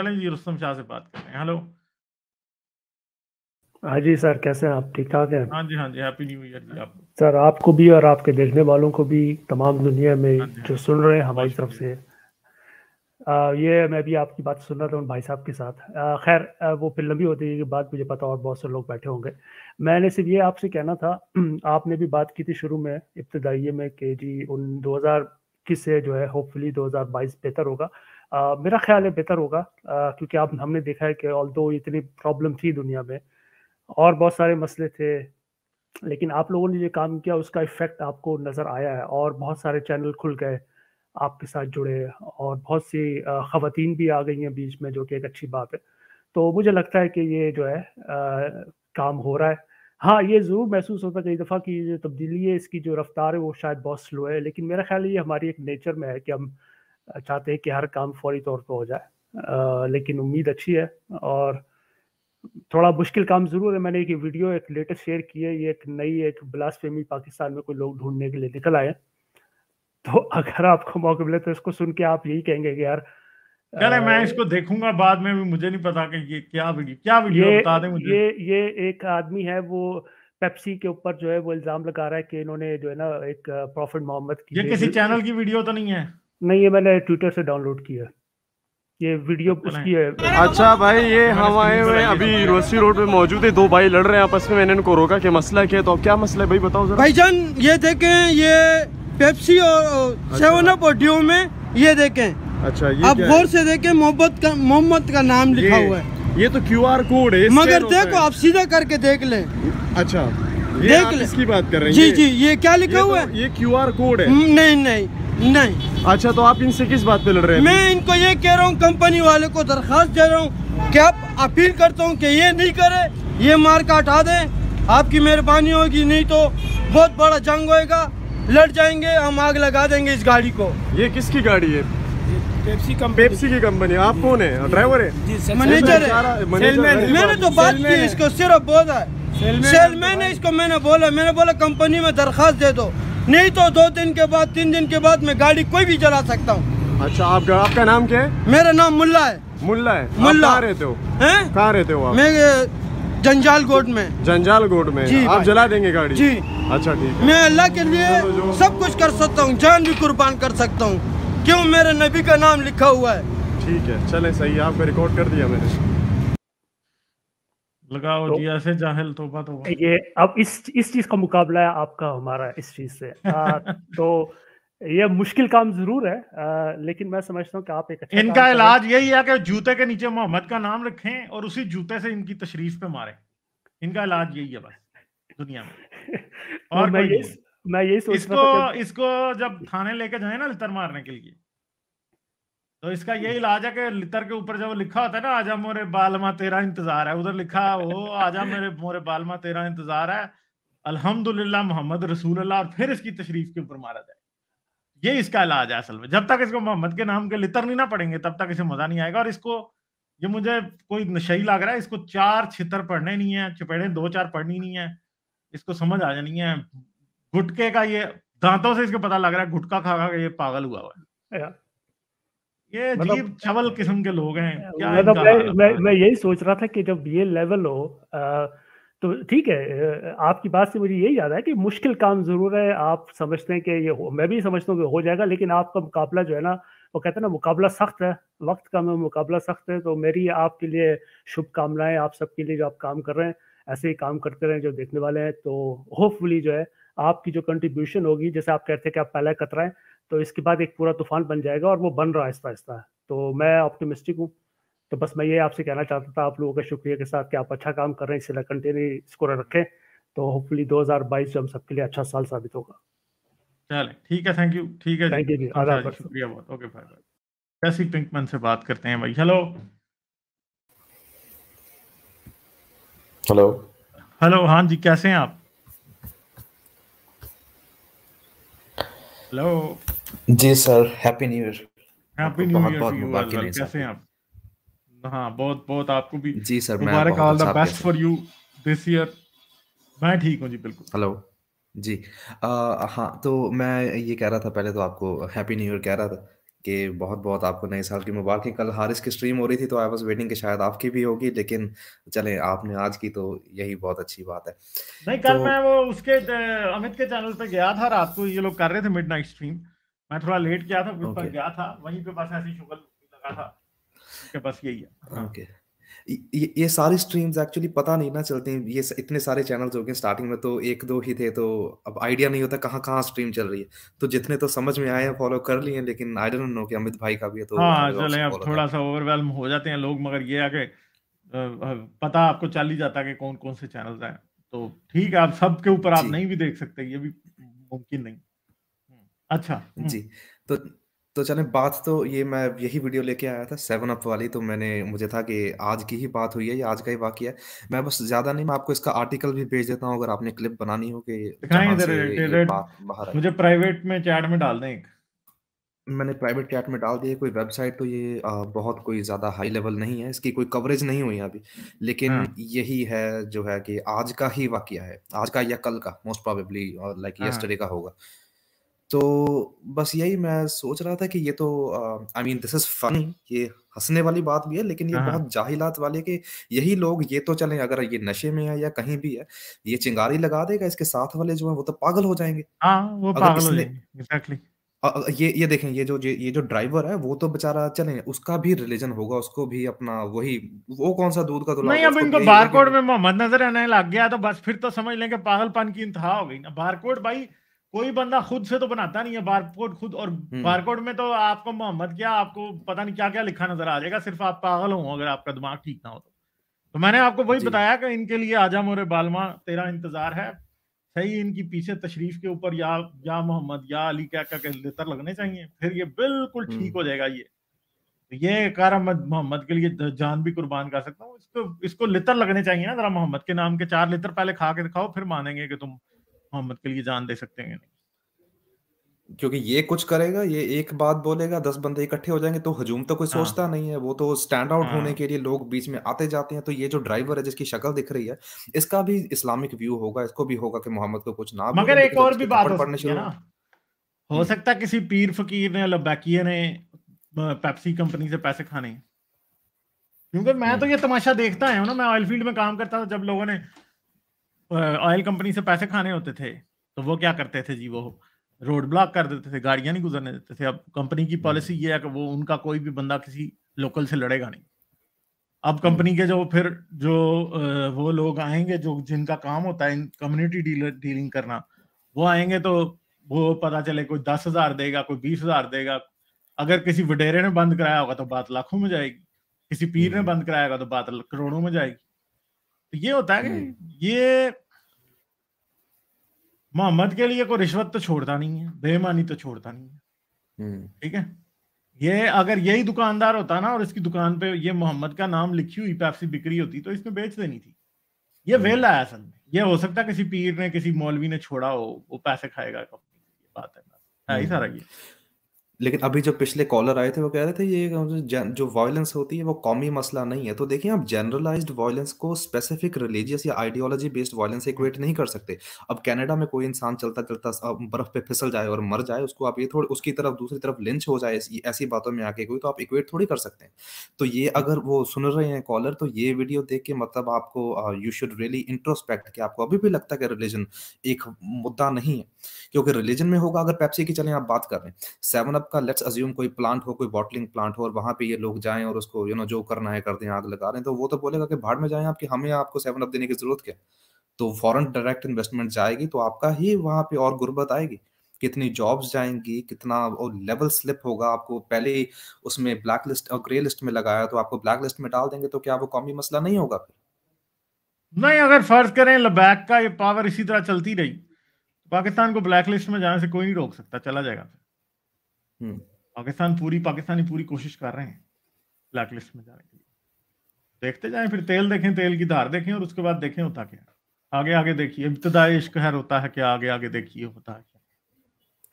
चलें जी रुस्तम शाह से बात करते हैं हेलो हाँ जी सर कैसे हैं आप ठीक ठाक हैं हाँ जी हाँ जी हैप्पी न्यू ईयर जी आप सर आपको भी और आपके देखने वालों को भी तमाम दुनिया में हाँ, हाँ जो सुन रहे हैं हमारी तरफ से आ, ये मैं भी आपकी बात सुन रहा था उन भाई साहब के साथ खैर वो फिर लंबी होती है बात मुझे पता और बहुत से लोग बैठे होंगे मैंने सिर्फ ये आपसे कहना था आपने भी बात की थी शुरू में इब्तदाइये में कि जी उन 2021 से जो है होपफुली 2022 बेहतर होगा Uh, मेरा ख्याल है बेहतर होगा uh, क्योंकि आप हमने देखा है कि ऑल दो इतनी प्रॉब्लम थी दुनिया में और बहुत सारे मसले थे लेकिन आप लोगों ने जो काम किया उसका इफेक्ट आपको नज़र आया है और बहुत सारे चैनल खुल गए आपके साथ जुड़े और बहुत सी uh, खातन भी आ गई हैं बीच में जो कि एक अच्छी बात है तो मुझे लगता है कि ये जो है आ, काम हो रहा है हाँ ये ज़रूर महसूस होता है कई दफ़ा कि जो तब्दीली है इसकी जो रफ्तार है वो शायद बहुत स्लो है लेकिन मेरा ख्याल ये हमारी एक नेचर में है कि हम चाहते हैं कि हर काम फौरी तौर पर हो जाए लेकिन उम्मीद अच्छी है और थोड़ा मुश्किल काम ज़रूर है मैंने एक वीडियो एक लेटेस्ट शेयर की है ये एक नई एक ब्लास्फेमी पाकिस्तान में कोई लोग ढूंढने के लिए निकल आए तो अगर आपको मौका मिले तो इसको सुन के आप यही कहेंगे कि यार अरे मैं इसको देखूंगा बाद में भी मुझे नहीं पता कि ये क्या वीडियो क्या वीडियो बता दे मुझे ये ये एक आदमी है वो पेप्सी के ऊपर जो है वो इल्जाम लगा रहा है कि इन्होंने जो है ना एक प्रॉफिट मोहम्मद की ये किसी चैनल की वीडियो तो नहीं है नहीं ये मैंने ट्विटर से डाउनलोड किया ये वीडियो तो उसकी है अच्छा भाई ये हम आए हुए अभी रोसी तो रोड पे मौजूद है दो भाई लड़ रहे हैं आपस में मैंने इनको रोका कि मसला क्या है तो क्या मसला है भाई बताओ जरा भाईजान ये देखें ये पेप्सी और सेवन अच्छा। अप और डिओ में ये देखें अच्छा ये आप गौर से देखें मोहब्बत का मोहम्मद का नाम लिखा हुआ है ये तो क्यू आर कोड है मगर देखो आप सीधा करके देख ले अच्छा ये देख ले इसकी बात कर रहे हैं जी जी ये क्या लिखा तो हुआ है ये क्यू आर कोड है हम्म, नहीं नहीं नहीं अच्छा तो आप इनसे किस बात पे लड़ रहे हैं मैं इनको ये कह रहा हूँ कंपनी वाले को दरखास्त दे रहा हूँ की आप अपील करता हूँ की ये नहीं करे ये मार का हटा दे आपकी मेहरबानी होगी नहीं तो बहुत बड़ा जंग होगा लड़ जाएंगे हम आग लगा देंगे इस गाड़ी को ये किसकी गाड़ी है पेप्सी कंपनी पेप्सी की कंपनी आप कौन है ड्राइवर है मैनेजर है मैंने तो बात की इसको सिर्फ बोला है सेलमैन तो है इसको मैंने बोला मैंने बोला कंपनी में दरखास्त दे दो नहीं तो दो दिन के बाद तीन दिन के बाद मैं गाड़ी कोई भी चला सकता हूँ अच्छा आप, आपका नाम क्या है मेरा नाम मुल्ला है मुल्ला है मुल्ला रहते हो कहाँ रहते हो आप? मैं जंजाल गोट में जंजाल गोट में जी आप जला देंगे गाड़ी जी अच्छा ठीक मैं अल्लाह के लिए सब कुछ कर सकता हूँ जान भी कुर्बान कर सकता हूँ क्यों मेरे नबी का नाम लिखा हुआ है ठीक है चले सही आपका रिकॉर्ड कर दिया मैंने लगाओ तो, जी ऐसे जाहिल तोबा तोबा ये अब इस इस चीज का मुकाबला है आपका हमारा इस चीज से आ, तो ये मुश्किल काम जरूर है आ, लेकिन मैं समझता हूँ कि आप एक अच्छा इनका इलाज यही है कि जूते के नीचे मोहम्मद का नाम रखें और उसी जूते से इनकी तशरीफ पे मारें इनका इलाज यही है बस दुनिया में तो और मैं ये मैं यही सोच इसको इसको जब थाने लेके जाए ना लतर मारने के लिए तो इसका यही इलाज है कि लितर के ऊपर जब लिखा होता है ना आजा मोरे बालमा तेरा इंतजार है उधर लिखा हो आजा मेरे मोरे बालमा तेरा इंतजार है अल्हम्दुलिल्लाह मोहम्मद रसूल अल्लाह और फिर इसकी तशरीफ के ऊपर मारा जाए ये इसका इलाज है असल में जब तक इसको मोहम्मद के नाम के लितर नहीं ना पढ़ेंगे तब तक इसे मजा नहीं आएगा और इसको ये मुझे कोई नशई लग रहा है इसको चार छितर पढ़ने नहीं है चपेड़े दो चार पढ़नी नहीं है इसको समझ आ जानी है गुटके का ये दांतों से इसको पता लग रहा है गुटका खा खा के ये पागल हुआ हुआ है ये मतलब, चवल किस्म के लोग हैं मतलब क्या मतलब मैं, मैं, मैं, यही सोच रहा था कि जब ये लेवल हो आ, तो ठीक है आपकी बात से मुझे यही याद है कि मुश्किल काम जरूर है आप समझते हैं कि ये हो मैं भी समझता हूँ कि हो जाएगा लेकिन आपका मुकाबला जो है ना वो कहते हैं ना मुकाबला सख्त है वक्त का मैं मुकाबला सख्त है तो मेरी आपके लिए शुभकामनाएं आप सबके लिए जो आप काम कर रहे हैं ऐसे ही काम करते रहे जो देखने वाले हैं तो होपफुली जो है आपकी जो कंट्रीब्यूशन होगी जैसे आप कहते हैं कि आप पहला कतरा है तो इसके बाद एक पूरा तूफान बन जाएगा और वो बन रहा है आहिस्ता आहिस्ता तो मैं ऑप्टिमिस्टिक हूँ तो बस मैं ये आपसे कहना चाहता था आप लोगों का शुक्रिया के साथ कि आप अच्छा काम कर रहे हैं इसलिए कंटिन्यू इसको रखें तो होपफुली 2022 हम सबके लिए अच्छा साल साबित होगा चले ठीक है थैंक यू ठीक है थैंक यू जी शुक्रिया बहुत ओके बाय बाय जैसी पिंकमैन से बात करते हैं भाई हेलो हेलो हेलो हाँ जी कैसे हैं आप हेलो जी sir happy new year happy new year बहुत मुबारक कैसे हैं आप हाँ बहुत बहुत आपको भी जी सर मुबारक all the best for you this year मैं ठीक हूँ जी बिल्कुल हेलो जी आ, हाँ तो मैं ये कह रहा था पहले तो आपको हैप्पी न्यू ईयर कह रहा था कि बहुत बहुत आपको नए साल की मुबारक कल हारिस की स्ट्रीम हो रही थी तो आई वाज वेटिंग कि शायद आपकी भी होगी लेकिन चले आपने आज की तो यही बहुत अच्छी बात है नहीं कल तो, मैं वो उसके अमित के चैनल पे गया था रात को ये लोग कर रहे थे मिडनाइट स्ट्रीम मैं थोड़ा लेट किया था ग्रुप okay. गया था वहीं पे बस ऐसी शुगर लगा था कि बस यही है ओके okay. ये, ये सारी स्ट्रीम्स एक्चुअली पता नहीं ना चलते हैं ये इतने सारे चैनल्स हो गए स्टार्टिंग में तो एक दो ही थे तो अब आइडिया नहीं होता कहाँ कहाँ स्ट्रीम चल रही है तो जितने तो समझ में आए हैं फॉलो कर लिए लेकिन आई डोंट नो कि अमित भाई का भी है तो हाँ चले अब थोड़ा सा ओवरवेलम हो जाते हैं लोग मगर ये आके पता आपको चल ही जाता कि कौन कौन से चैनल्स हैं तो ठीक है आप सबके ऊपर आप नहीं भी देख सकते ये भी मुमकिन नहीं अच्छा जी तो तो चले बात तो ये मैं यही वीडियो लेके आया था सेवन अप वाली तो मैंने मुझे था कि आज की ही बात हुई है या आज का ही वाक्य है मैं बस ज्यादा नहीं मैं आपको इसका आर्टिकल भी भेज देता हूँ अगर आपने क्लिप बनानी हो कि जहाँ से ये बात बाहर आई मुझे प्राइवेट में चैट में डाल दें एक मैंने प्राइवेट चैट में डाल दिया कोई वेबसाइट तो ये बहुत कोई ज़्यादा हाई लेवल नहीं है इसकी कोई कवरेज नहीं हुई अभी लेकिन हाँ। यही है जो है कि आज का ही वाक्य है आज का या कल का मोस्ट प्रोबेबली लाइक यस्टरडे का होगा तो बस यही मैं सोच रहा था कि ये तो I mean this is funny ये हंसने वाली बात भी है लेकिन ये हाँ, हाँ। बहुत जाहिलात वाले के यही लोग ये तो चले अगर ये नशे में है या कहीं भी है ये चिंगारी लगा देगा इसके साथ वाले जो है वो तो पागल हो जाएंगे हाँ वो अगर पागल हो इसने जाएंगे exactly. ये ये देखें ये जो ये, ये जो ड्राइवर है वो तो बेचारा चले उसका भी रिलीजन होगा उसको भी अपना वही वो कौन सा दूध का तो नहीं अब इनको बारकोड में मोहम्मद नजर आने लग गया तो बस फिर तो समझ लेंगे पागलपन की इंतहा हो गई ना बारकोड भाई कोई बंदा खुद से तो बनाता नहीं है बारकोड खुद और बारकोड हम्म। में तो आपको मोहम्मद क्या आपको पता नहीं क्या क्या लिखा नजर आ जाएगा सिर्फ आप पागल हो अगर आपका दिमाग ठीक ना हो तो तो मैंने आपको वही बताया कि इनके लिए आजा मोरे बालमा तेरा इंतजार है सही इनकी पीछे तशरीफ के ऊपर या या मोहम्मद या अली क्या क्या लेतर लगने चाहिए फिर ये बिल्कुल हम्म। ठीक हो जाएगा ये तो ये कार मोहम्मद के लिए जान भी कुर्बान कर सकता हूँ इसको इसको लेतर लगने चाहिए ना जरा मोहम्मद के नाम के चार लितर पहले खा के दिखाओ फिर मानेंगे कि तुम मोहम्मद के लिए जान दे सकते हैं क्योंकि ये कुछ करेगा ये एक बात बोलेगा दस बंदे इकट्ठे हो जाएंगे तो हजूम तो कोई हाँ। सोचता नहीं है वो तो स्टैंड आउट होने हाँ। के लिए लोग बीच में आते जाते हैं तो ये जो ड्राइवर है जिसकी शक्ल दिख रही है इसका भी इस्लामिक व्यू होगा इसको भी होगा कि मोहम्मद को कुछ ना मगर एक और भी बात पढ़ने शुरू हो हम्म। सकता है किसी पीर फकीर ने लबैकिया ने पेप्सी कंपनी से पैसे खाने क्योंकि मैं हम्म। तो ये तमाशा देखता है ना मैं ऑयल फील्ड में काम करता था जब लोगों ने ऑयल कंपनी से पैसे खाने होते थे तो वो क्या करते थे जी वो रोड ब्लॉक कर देते थे गाड़ियां नहीं गुजरने देते थे अब कंपनी की पॉलिसी हम्म। ये है कि वो उनका कोई भी बंदा किसी लोकल से लड़ेगा नहीं अब कंपनी हम्म। के जो फिर जो वो लोग आएंगे जो जिनका काम होता है कम्युनिटी डीलर डीलिंग करना वो आएंगे तो वो पता चले कोई दस हजार देगा कोई बीस हजार देगा अगर किसी वडेरे ने बंद कराया होगा तो बात लाखों में जाएगी किसी पीर ने हम्म। बंद कराया होगा तो बात करोड़ों में जाएगी ये होता है कि हम्म। ये मोहम्मद के लिए कोई रिश्वत तो छोड़ता नहीं है बेमानी तो छोड़ता नहीं है हम्म। ठीक है ये अगर यही दुकानदार होता ना और इसकी दुकान पे ये मोहम्मद का नाम लिखी हुई पैप्सी बिक्री होती तो इसमें बेच देनी थी ये हम्म। वेल आया असल में ये हो सकता किसी पीर ने किसी मौलवी ने छोड़ा हो वो पैसे खाएगा कंपनी बात है सारा ये लेकिन अभी जो पिछले कॉलर आए थे वो कह रहे थे ये जो वायलेंस होती है वो कौमी मसला नहीं है तो देखिए आप जनरलाइज्ड वायलेंस को स्पेसिफिक रिलीजियस या आइडियोलॉजी बेस्ड वायलेंस इक्वेट नहीं कर सकते अब कनाडा में कोई इंसान चलता चलता बर्फ पे फिसल जाए और मर जाए उसको आप ये थोड़ी उसकी तरफ दूसरी तरफ लिंच हो जाए ऐसी ऐसी बातों में आके कोई तो आप इक्वेट थोड़ी कर सकते हैं तो ये अगर वो सुन रहे हैं कॉलर तो ये वीडियो देख के मतलब आपको यू शुड रियली इंट्रोस्पेक्ट कि आपको अभी भी लगता है कि रिलीजन एक मुद्दा नहीं है क्योंकि रिलीजन में होगा अगर पैप्सी की चले आप बात कर रहे हैं सेवन अप आपका लेट्स अज्यूम कोई प्लांट हो कोई बॉटलिंग प्लांट हो और वहाँ पे ये लोग जाएं और उसको यू नो जो करना है कर दें आग लगा रहे हैं तो वो तो बोलेगा कि भाड़ में जाएं आपकी हमें आपको सेवन अप देने की जरूरत क्या तो फॉरन डायरेक्ट इन्वेस्टमेंट जाएगी तो आपका ही वहाँ पे और गुर्बत आएगी कितनी जॉब्स जाएंगी कितना और लेवल स्लिप होगा आपको पहले ही उसमें ब्लैक लिस्ट और ग्रे लिस्ट में लगाया तो आपको ब्लैक लिस्ट में डाल देंगे तो क्या वो कौमी मसला नहीं होगा फिर नहीं अगर फर्ज करें लबैक का ये पावर इसी तरह चलती रही पाकिस्तान को ब्लैक लिस्ट में जाने से कोई नहीं रोक सकता चला जाएगा फिर हम्म। पाकिस्तान पूरी पाकिस्तानी पूरी कोशिश कर रहे हैं ब्लैक लिस्ट में जाने के लिए देखते जाए फिर तेल देखें तेल की धार देखें और उसके बाद देखें होता क्या आगे आगे देखिए इब्तदाई इश्क है होता है क्या आगे आगे देखिए होता है क्या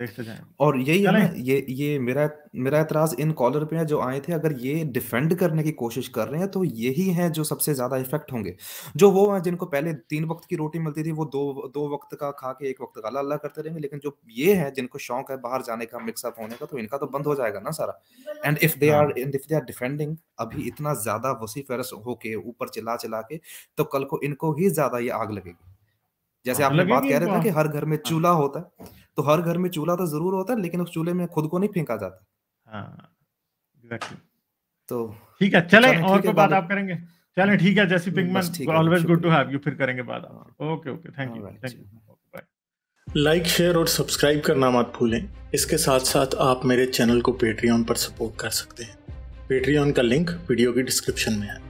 तो और यही है ये ये मेरा मेरा एतराज इन कॉलर पे है जो आए थे अगर ये डिफेंड करने की कोशिश कर रहे हैं तो यही है जो सबसे ज्यादा इफेक्ट होंगे जो वो हैं जिनको पहले तीन वक्त की रोटी मिलती थी वो दो दो वक्त का खा के एक वक्त का अल्लाह अल्लाह करते रहेंगे लेकिन जो ये है जिनको शौक है बाहर जाने का मिक्सअप होने का तो इनका तो बंद हो जाएगा ना सारा and if they are if they are defending अभी इतना ज्यादा वसी फेरस होके ऊपर चिल्ला चिल्ला के तो कल को इनको ही ज्यादा ये आग लगेगी जैसे आपने बात कह रहे थे कि हर घर में हाँ। चूल्हा होता है तो हर घर में चूल्हा तो जरूर होता है लेकिन उस चूल्हे में खुद को नहीं फेंका जाता हाँ, तो ठीक है चले और पे बात आप करेंगे चले ठीक है जैसी पिंगमन always good to have you फिर करेंगे बात okay okay thank you thank you like share और सब्सक्राइब करना मत भूलें इसके साथ साथ आप मेरे चैनल को पेट्रियन पर सपोर्ट कर सकते हैं पेट्रियन का लिंक वीडियो की डिस्क्रिप्शन में है